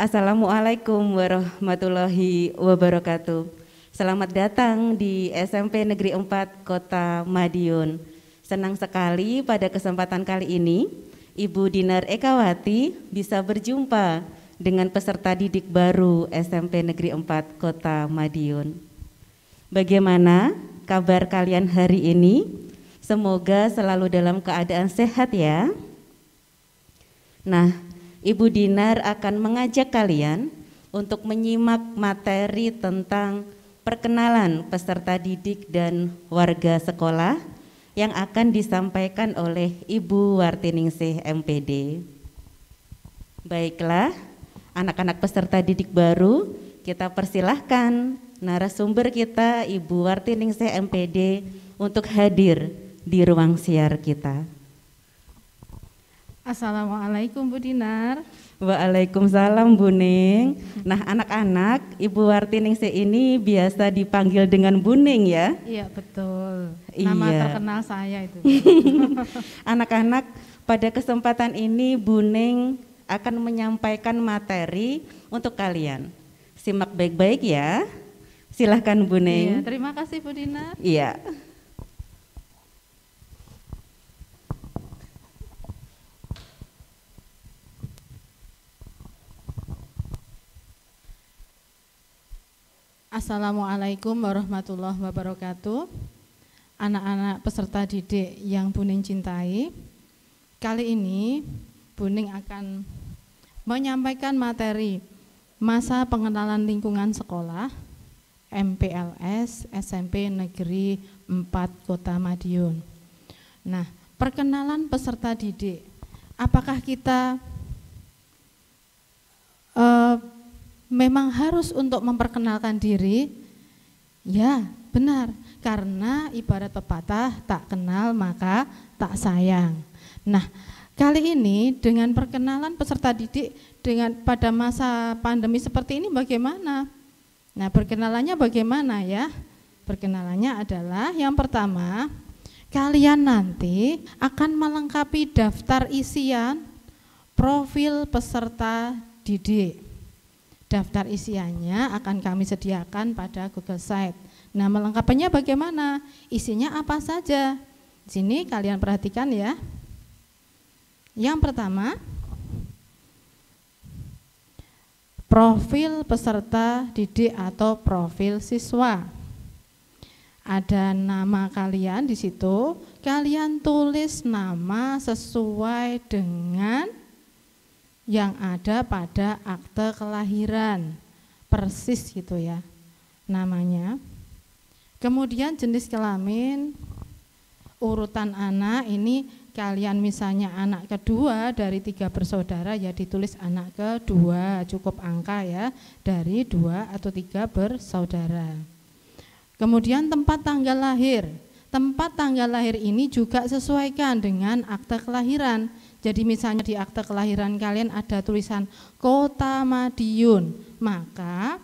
Assalamualaikum warahmatullahi wabarakatuh. Selamat datang di SMP Negeri 4 Kota Madiun. Senang sekali pada kesempatan kali ini Ibu Dinar Ekawati bisa berjumpa dengan peserta didik baru SMP Negeri 4 Kota Madiun. Bagaimana kabar kalian hari ini? Semoga selalu dalam keadaan sehat ya. Nah, Ibu Dinar akan mengajak kalian untuk menyimak materi tentang perkenalan peserta didik dan warga sekolah yang akan disampaikan oleh Ibu Wartiningsih MPD. Baiklah, anak-anak peserta didik baru, kita persilahkan narasumber kita Ibu Wartiningsih MPD untuk hadir di ruang siar kita. Assalamualaikum Bu Dinar. Waalaikumsalam Bu Ning. Nah anak-anak, Ibu Wartiningsih ini biasa dipanggil dengan Bu Ning ya? Iya betul. Nama iya. terkenal saya itu. anak-anak, pada kesempatan ini Bu Ning akan menyampaikan materi untuk kalian. Simak baik-baik ya. Silahkan Bu iya, Ning. Iya, terima kasih Bu Dinar. Iya. Assalamualaikum warahmatullahi wabarakatuh. Anak-anak peserta didik yang Buning cintai, kali ini Buning akan menyampaikan materi masa pengenalan lingkungan sekolah MPLS SMP Negeri 4 Kota Madiun. Nah, perkenalan peserta didik. Apakah kita uh, memang harus untuk memperkenalkan diri, ya benar. Karena ibarat pepatah tak kenal maka tak sayang. Nah, kali ini dengan perkenalan peserta didik dengan pada masa pandemi seperti ini bagaimana? Nah, perkenalannya bagaimana ya? Perkenalannya adalah yang pertama, kalian nanti akan melengkapi daftar isian profil peserta didik. Daftar isiannya akan kami sediakan pada Google Site. Nah, melengkapinya bagaimana? Isinya apa saja? Di sini kalian perhatikan ya. Yang pertama, profil peserta didik atau profil siswa. Ada nama kalian di situ, kalian tulis nama sesuai dengan yang ada pada akte kelahiran. Persis gitu ya namanya. Kemudian jenis kelamin, urutan anak ini kalian misalnya anak kedua dari tiga bersaudara ya ditulis anak kedua cukup angka ya dari dua atau tiga bersaudara. Kemudian tempat tanggal lahir, tempat tanggal lahir ini juga sesuaikan dengan akte kelahiran. Jadi misalnya di akte kelahiran kalian ada tulisan Kota Madiun, maka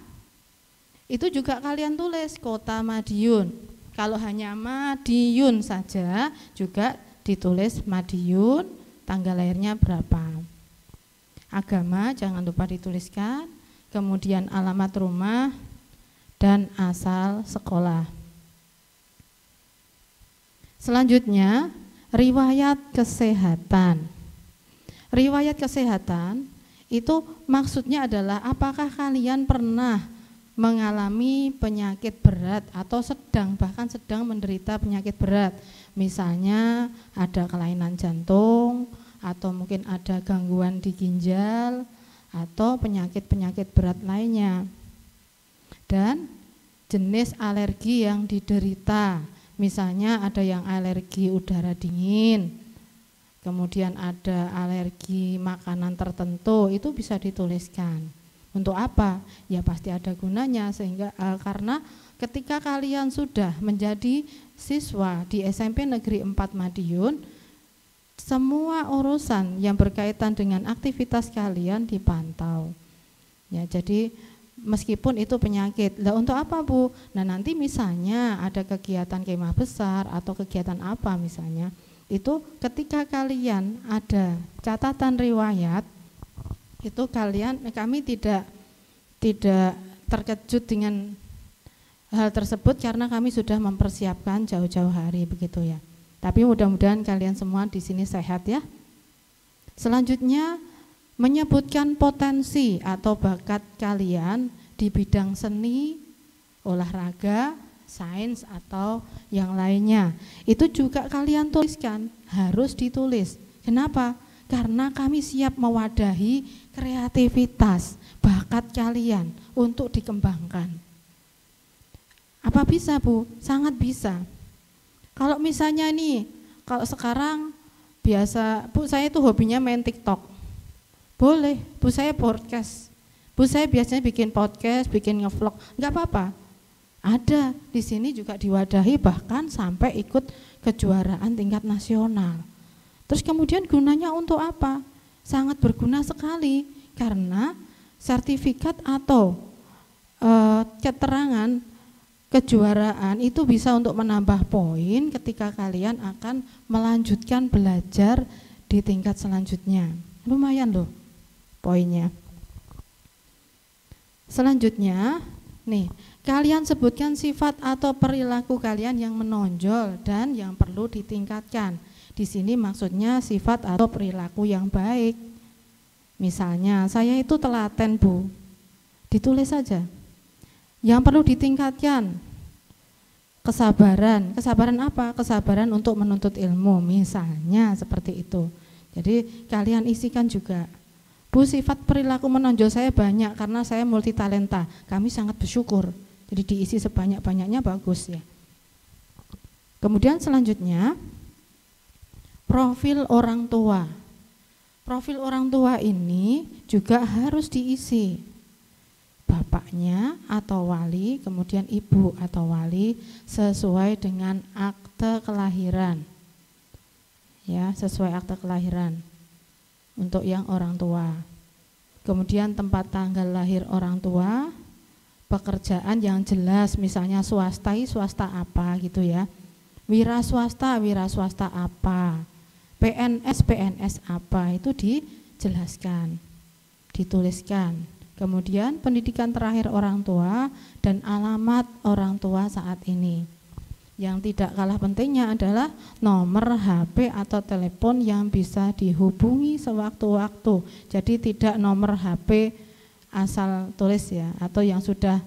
itu juga kalian tulis Kota Madiun. Kalau hanya Madiun saja juga ditulis Madiun, tanggal lahirnya berapa. Agama jangan lupa dituliskan, kemudian alamat rumah dan asal sekolah. Selanjutnya, riwayat kesehatan riwayat kesehatan itu maksudnya adalah apakah kalian pernah mengalami penyakit berat atau sedang bahkan sedang menderita penyakit berat. Misalnya ada kelainan jantung atau mungkin ada gangguan di ginjal atau penyakit-penyakit berat lainnya. Dan jenis alergi yang diderita. Misalnya ada yang alergi udara dingin, kemudian ada alergi makanan tertentu itu bisa dituliskan. Untuk apa? Ya pasti ada gunanya sehingga uh, karena ketika kalian sudah menjadi siswa di SMP Negeri 4 Madiun, semua urusan yang berkaitan dengan aktivitas kalian dipantau. Ya, jadi meskipun itu penyakit. Lah untuk apa, Bu? Nah, nanti misalnya ada kegiatan kemah besar atau kegiatan apa misalnya, itu ketika kalian ada catatan riwayat itu kalian eh, kami tidak tidak terkejut dengan hal tersebut karena kami sudah mempersiapkan jauh-jauh hari begitu ya. Tapi mudah-mudahan kalian semua di sini sehat ya. Selanjutnya menyebutkan potensi atau bakat kalian di bidang seni, olahraga, sains atau yang lainnya. Itu juga kalian tuliskan, harus ditulis. Kenapa? Karena kami siap mewadahi kreativitas, bakat kalian untuk dikembangkan. Apa bisa, Bu? Sangat bisa. Kalau misalnya nih, kalau sekarang biasa, Bu, saya itu hobinya main TikTok. Boleh, Bu, saya podcast. Bu, saya biasanya bikin podcast, bikin ngevlog. Enggak apa-apa ada di sini juga diwadahi bahkan sampai ikut kejuaraan tingkat nasional. Terus kemudian gunanya untuk apa? Sangat berguna sekali karena sertifikat atau e, keterangan kejuaraan itu bisa untuk menambah poin ketika kalian akan melanjutkan belajar di tingkat selanjutnya. Lumayan loh poinnya. Selanjutnya, nih Kalian sebutkan sifat atau perilaku kalian yang menonjol dan yang perlu ditingkatkan. Di sini maksudnya sifat atau perilaku yang baik. Misalnya, saya itu telaten, Bu. Ditulis saja. Yang perlu ditingkatkan kesabaran. Kesabaran apa? Kesabaran untuk menuntut ilmu, misalnya seperti itu. Jadi kalian isikan juga. Bu, sifat perilaku menonjol saya banyak karena saya multi talenta. Kami sangat bersyukur jadi diisi sebanyak-banyaknya bagus ya. Kemudian selanjutnya profil orang tua. Profil orang tua ini juga harus diisi. Bapaknya atau wali, kemudian ibu atau wali sesuai dengan akte kelahiran. Ya, sesuai akte kelahiran. Untuk yang orang tua. Kemudian tempat tanggal lahir orang tua, pekerjaan yang jelas misalnya swasta swasta apa gitu ya wira swasta wira swasta apa PNS PNS apa itu dijelaskan dituliskan kemudian pendidikan terakhir orang tua dan alamat orang tua saat ini yang tidak kalah pentingnya adalah nomor HP atau telepon yang bisa dihubungi sewaktu-waktu. Jadi tidak nomor HP asal tulis ya atau yang sudah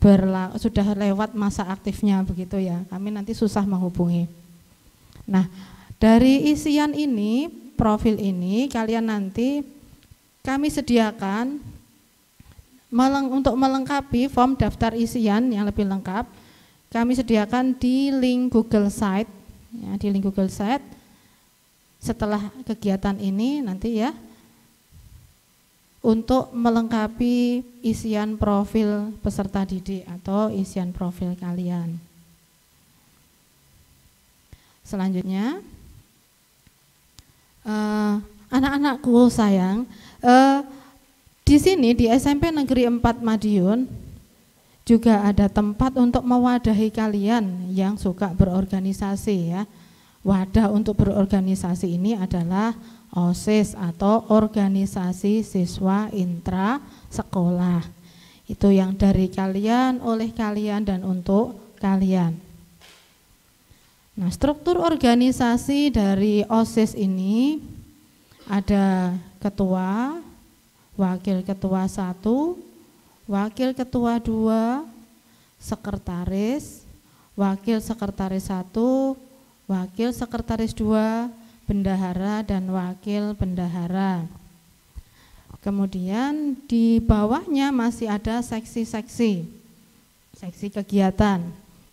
berla sudah lewat masa aktifnya begitu ya. Kami nanti susah menghubungi. Nah, dari isian ini, profil ini kalian nanti kami sediakan meleng, untuk melengkapi form daftar isian yang lebih lengkap. Kami sediakan di link Google Site ya, di link Google Site setelah kegiatan ini nanti ya untuk melengkapi isian profil peserta didik atau isian profil kalian. Selanjutnya, uh, anak-anakku sayang, uh, di sini di SMP Negeri 4 Madiun juga ada tempat untuk mewadahi kalian yang suka berorganisasi ya. Wadah untuk berorganisasi ini adalah OSIS atau organisasi siswa intra sekolah. Itu yang dari kalian, oleh kalian dan untuk kalian. Nah, struktur organisasi dari OSIS ini ada ketua, wakil ketua satu, wakil ketua dua, sekretaris, wakil sekretaris satu, wakil sekretaris dua bendahara dan wakil bendahara. Kemudian di bawahnya masih ada seksi-seksi, seksi kegiatan.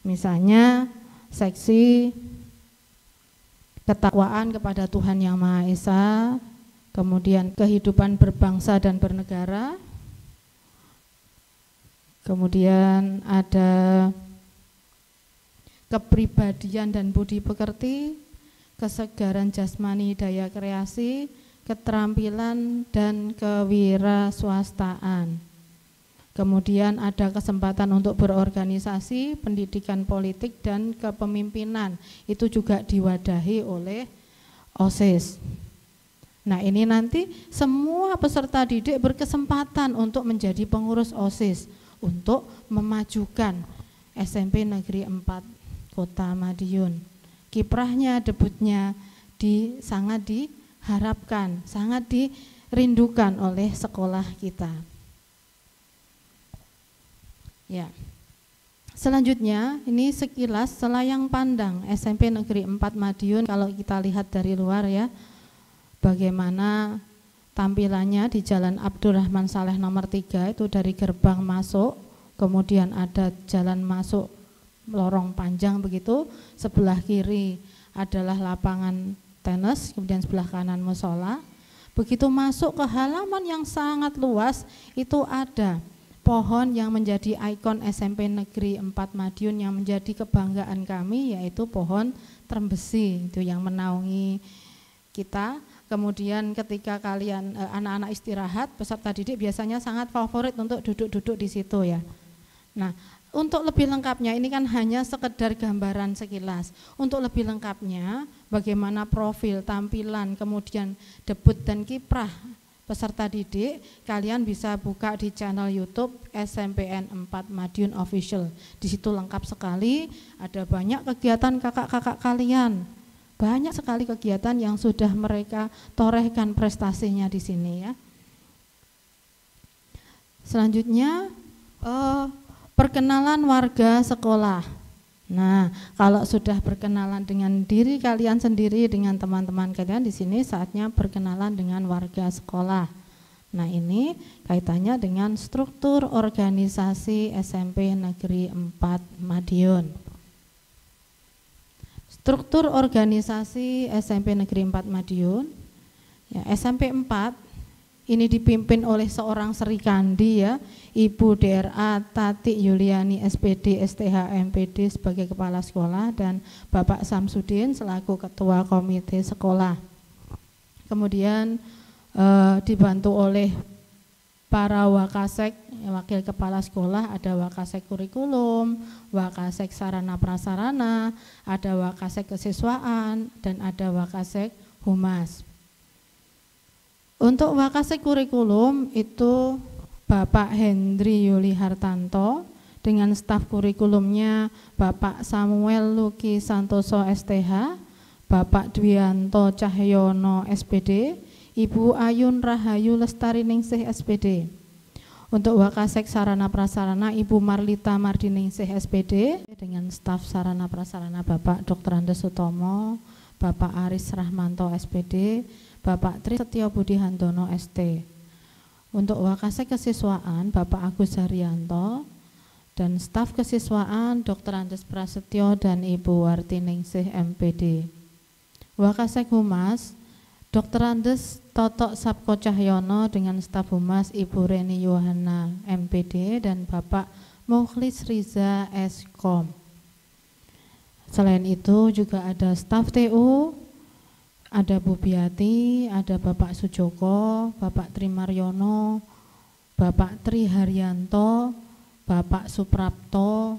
Misalnya seksi ketakwaan kepada Tuhan Yang Maha Esa, kemudian kehidupan berbangsa dan bernegara, kemudian ada kepribadian dan budi pekerti, kesegaran jasmani daya kreasi, keterampilan dan kewirausahaan. Kemudian ada kesempatan untuk berorganisasi, pendidikan politik dan kepemimpinan. Itu juga diwadahi oleh OSIS. Nah, ini nanti semua peserta didik berkesempatan untuk menjadi pengurus OSIS untuk memajukan SMP Negeri 4 Kota Madiun kiprahnya, debutnya di sangat diharapkan, sangat dirindukan oleh sekolah kita. Ya. Selanjutnya, ini sekilas selayang pandang SMP Negeri 4 Madiun kalau kita lihat dari luar ya. Bagaimana tampilannya di Jalan Abdurrahman Saleh nomor 3 itu dari gerbang masuk, kemudian ada jalan masuk lorong panjang begitu, sebelah kiri adalah lapangan tenis, kemudian sebelah kanan musola. Begitu masuk ke halaman yang sangat luas, itu ada pohon yang menjadi ikon SMP Negeri 4 Madiun yang menjadi kebanggaan kami yaitu pohon trembesi itu yang menaungi kita. Kemudian ketika kalian eh, anak-anak istirahat, peserta didik biasanya sangat favorit untuk duduk-duduk di situ ya. Nah, untuk lebih lengkapnya, ini kan hanya sekedar gambaran sekilas. Untuk lebih lengkapnya, bagaimana profil, tampilan, kemudian debut dan kiprah peserta didik, kalian bisa buka di channel YouTube SMPN 4 Madiun Official. Di situ lengkap sekali, ada banyak kegiatan kakak-kakak kalian. Banyak sekali kegiatan yang sudah mereka torehkan prestasinya di sini ya. Selanjutnya, uh, Perkenalan warga sekolah. Nah, kalau sudah berkenalan dengan diri kalian sendiri dengan teman-teman kalian di sini saatnya perkenalan dengan warga sekolah. Nah, ini kaitannya dengan struktur organisasi SMP Negeri 4 Madiun. Struktur organisasi SMP Negeri 4 Madiun ya, SMP 4 ini dipimpin oleh seorang Sri Kandi ya, Ibu DRA Tati Yuliani SPD STH MPD sebagai kepala sekolah dan Bapak Samsudin selaku ketua komite sekolah. Kemudian e, dibantu oleh para wakasek wakil kepala sekolah ada wakasek kurikulum, wakasek sarana prasarana, ada wakasek kesiswaan dan ada wakasek humas. Untuk wakase kurikulum itu Bapak Hendri Yuli Hartanto dengan staf kurikulumnya Bapak Samuel Luki Santoso STH, Bapak Dwianto Cahyono SPD, Ibu Ayun Rahayu Lestari Ningsih SPD. Untuk Wakasek Sarana Prasarana Ibu Marlita Mardiningsih SPD dengan staf Sarana Prasarana Bapak Dr. Andes Sutomo, Bapak Aris Rahmanto SPD, Bapak Tri Setio Budi Handono ST. Untuk wakase Kesiswaan Bapak Agus Haryanto dan staf kesiswaan Dr. Andes Prasetyo dan Ibu Wartiningsih MPD. Wakasek Humas Dr. Andes Toto Sapko Cahyono dengan staf Humas Ibu Reni Yohana MPD dan Bapak Mukhlis Riza Eskom. Selain itu juga ada staf TU, ada Bu Biati, ada Bapak Sujoko, Bapak Tri Trimaryono, Bapak Tri Haryanto, Bapak Suprapto,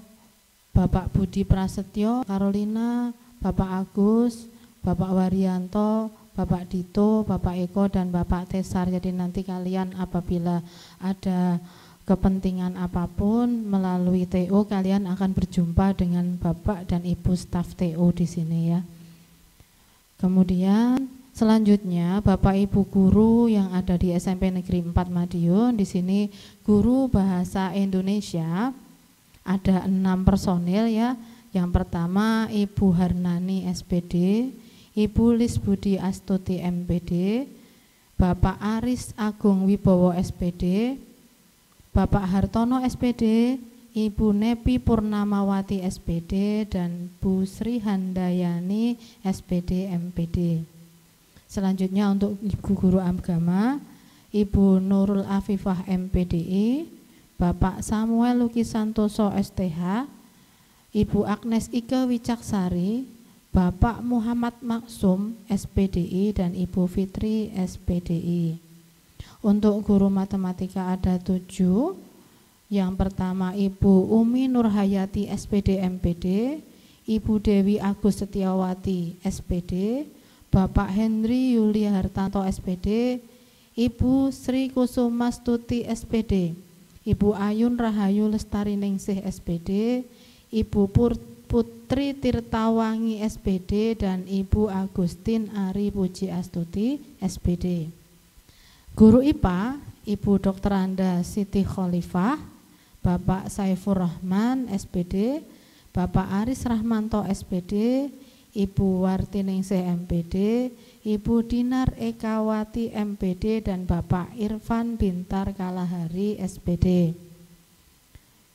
Bapak Budi Prasetyo, Carolina, Bapak Agus, Bapak Waryanto, Bapak Dito, Bapak Eko, dan Bapak Tesar. Jadi nanti kalian apabila ada kepentingan apapun melalui TO kalian akan berjumpa dengan Bapak dan Ibu staf TO di sini ya. Kemudian selanjutnya Bapak Ibu guru yang ada di SMP Negeri 4 Madiun di sini guru bahasa Indonesia ada enam personil ya. Yang pertama Ibu Harnani SPD, Ibu Lisbudi Astuti MPD, Bapak Aris Agung Wibowo SPD, Bapak Hartono SPD, Ibu Nepi Purnamawati SPD dan Bu Sri Handayani SPD MPD. Selanjutnya untuk Ibu Guru Agama, Ibu Nurul Afifah MPDI, Bapak Samuel Luki Santoso STH, Ibu Agnes Ika Wicaksari, Bapak Muhammad Maksum SPDI dan Ibu Fitri SPDI. Untuk guru matematika ada tujuh, yang pertama Ibu Umi Nurhayati SPD MPD, Ibu Dewi Agus Setiawati SPD, Bapak Henry Yuli Hartanto SPD, Ibu Sri Kusuma Stuti SPD, Ibu Ayun Rahayu Lestari Ningsih SPD, Ibu Putri Tirtawangi SPD dan Ibu Agustin Ari Puji Astuti SPD. Guru IPA, Ibu Dr. Anda Siti Khalifah, Bapak Saiful Rahman SPD, Bapak Aris Rahmanto SPD, Ibu Wartining MPD, Ibu Dinar Ekawati MPD dan Bapak Irfan Bintar Kalahari SPD.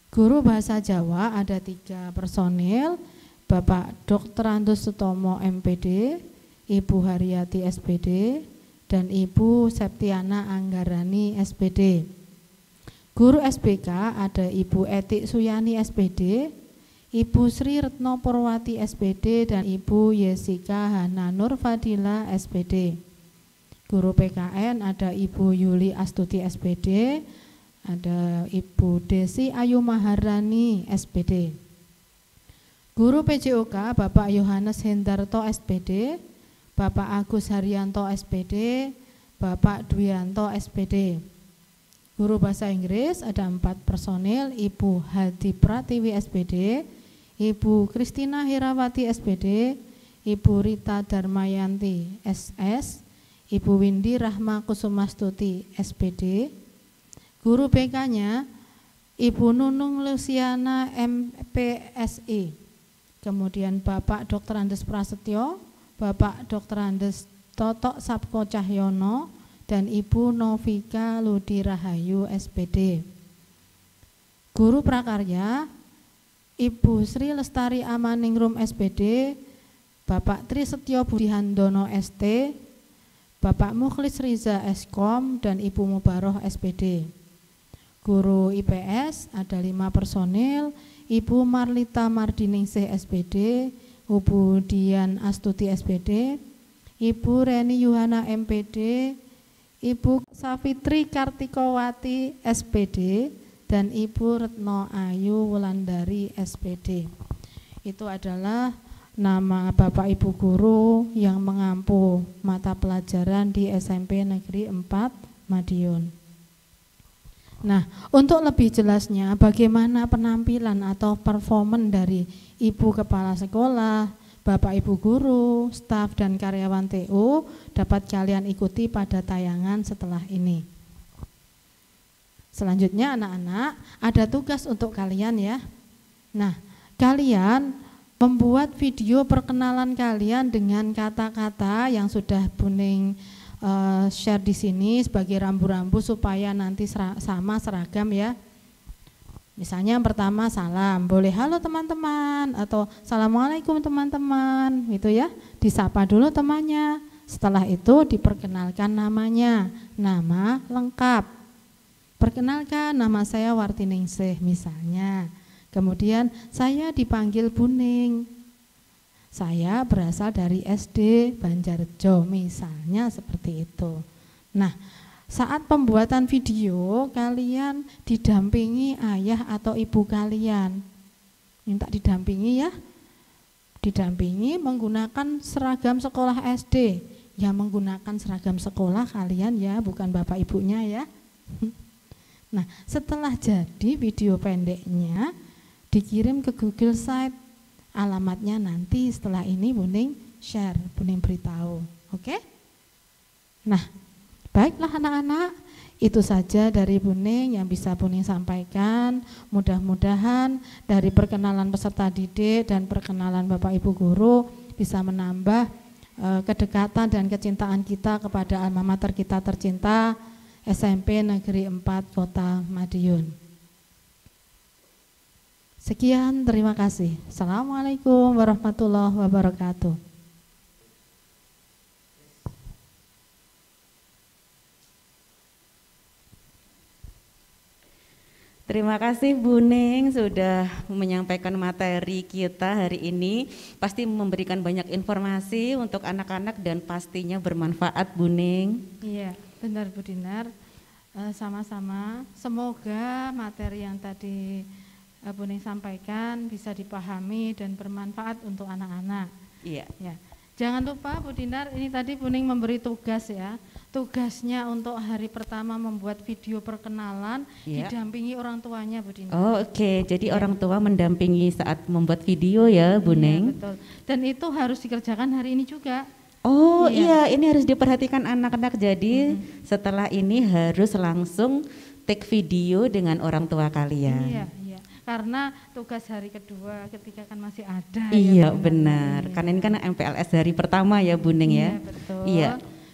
Guru Bahasa Jawa ada tiga personil, Bapak Dr. Andus Sutomo MPD, Ibu Haryati SPD, dan Ibu Septiana Anggarani SPD. Guru SBK ada Ibu Etik Suyani SPD, Ibu Sri Retno Purwati SPD dan Ibu Yesika Nur Fadila SPD. Guru PKN ada Ibu Yuli Astuti SPD, ada Ibu Desi Ayu Maharani SPD. Guru PJOK Bapak Yohanes Hendarto SPD, Bapak Agus Haryanto SPD, Bapak Dwianto SPD. Guru bahasa Inggris ada empat personil, Ibu Hadi Pratiwi SPD, Ibu Kristina Hirawati SPD, Ibu Rita Darmayanti SS, Ibu Windy Rahma Kusumastuti SPD, guru BK-nya Ibu Nunung Luciana MPSI, kemudian Bapak Dr. Andes Prasetyo, Bapak Dr. Andes Totok Sabko Cahyono, dan Ibu Novika Ludi Rahayu SPD. Guru prakarya Ibu Sri Lestari Amaningrum SPD, Bapak Tri Setio Budi Handono ST, Bapak Mukhlis Riza Eskom dan Ibu Mubaroh SPD. Guru IPS ada lima personil, Ibu Marlita Mardiningsih SPD, Ibu Dian Astuti SPD, Ibu Reni Yuhana MPD, Ibu Safitri Kartikowati SPD dan Ibu Retno Ayu Wulandari SPD. Itu adalah nama Bapak Ibu guru yang mengampu mata pelajaran di SMP Negeri 4 Madiun. Nah, untuk lebih jelasnya bagaimana penampilan atau performan dari ibu kepala sekolah, Bapak Ibu guru, staf dan karyawan TU dapat kalian ikuti pada tayangan setelah ini. Selanjutnya anak-anak, ada tugas untuk kalian ya. Nah, kalian membuat video perkenalan kalian dengan kata-kata yang sudah Buning uh, eh, share di sini sebagai rambu-rambu supaya nanti sama seragam ya. Misalnya yang pertama salam, boleh halo teman-teman atau assalamualaikum teman-teman gitu ya. Disapa dulu temannya. Setelah itu diperkenalkan namanya, nama lengkap. Perkenalkan nama saya Wartiningsih misalnya. Kemudian saya dipanggil Buning. Saya berasal dari SD Banjarjo misalnya seperti itu. Nah, saat pembuatan video, kalian didampingi ayah atau ibu kalian. Minta didampingi ya. Didampingi menggunakan seragam sekolah SD. Ya menggunakan seragam sekolah kalian ya, bukan bapak ibunya ya. Nah, setelah jadi video pendeknya dikirim ke Google Site. Alamatnya nanti setelah ini Buning share, Buning beritahu. Oke? Okay? Nah, Baiklah anak-anak, itu saja dari Buning yang bisa Buning sampaikan. Mudah-mudahan dari perkenalan peserta didik dan perkenalan Bapak Ibu guru bisa menambah e, kedekatan dan kecintaan kita kepada alma mater kita tercinta SMP Negeri 4 Kota Madiun. Sekian, terima kasih. Assalamualaikum warahmatullahi wabarakatuh. Terima kasih Bu Neng sudah menyampaikan materi kita hari ini. Pasti memberikan banyak informasi untuk anak-anak dan pastinya bermanfaat Bu Neng. Iya, benar Bu Dinar. Eh, sama-sama. Semoga materi yang tadi e, Bu Neng sampaikan bisa dipahami dan bermanfaat untuk anak-anak. Iya. Ya. Jangan lupa Bu Dinar, ini tadi Bu Neng memberi tugas ya tugasnya untuk hari pertama membuat video perkenalan ya. didampingi orang tuanya Bu Dina. Oh oke, okay. jadi iya. orang tua mendampingi saat membuat video ya Bu iya, Neng. Betul. Dan itu harus dikerjakan hari ini juga. Oh iya, iya ini harus diperhatikan anak-anak. Jadi hmm. setelah ini harus langsung take video dengan orang tua kalian. Iya, iya. Karena tugas hari kedua, ketika kan masih ada. Ya iya, ya, benar. Iya. Karena ini kan MPLS hari pertama ya, Bu ya? iya, ya. Betul. Iya.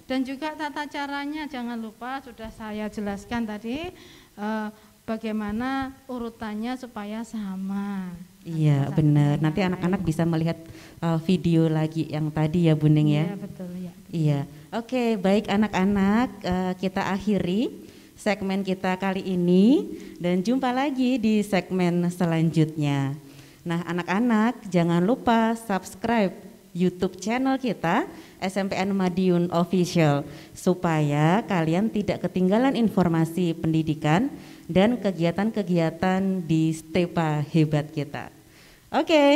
Dan juga tata caranya jangan lupa sudah saya jelaskan tadi eh, bagaimana urutannya supaya sama. Iya benar. Nanti anak-anak bisa melihat uh, video lagi yang tadi ya Buning ya. Iya betul ya. Iya. Oke okay, baik anak-anak uh, kita akhiri segmen kita kali ini dan jumpa lagi di segmen selanjutnya. Nah anak-anak jangan lupa subscribe YouTube channel kita SMPN Madiun Official supaya kalian tidak ketinggalan informasi pendidikan dan kegiatan-kegiatan di STEPA hebat kita. Oke, okay.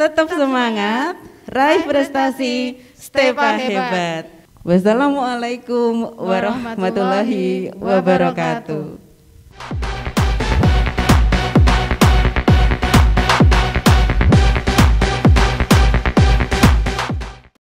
tetap semangat, raih prestasi STEPA hebat. Wassalamualaikum warahmatullahi wabarakatuh.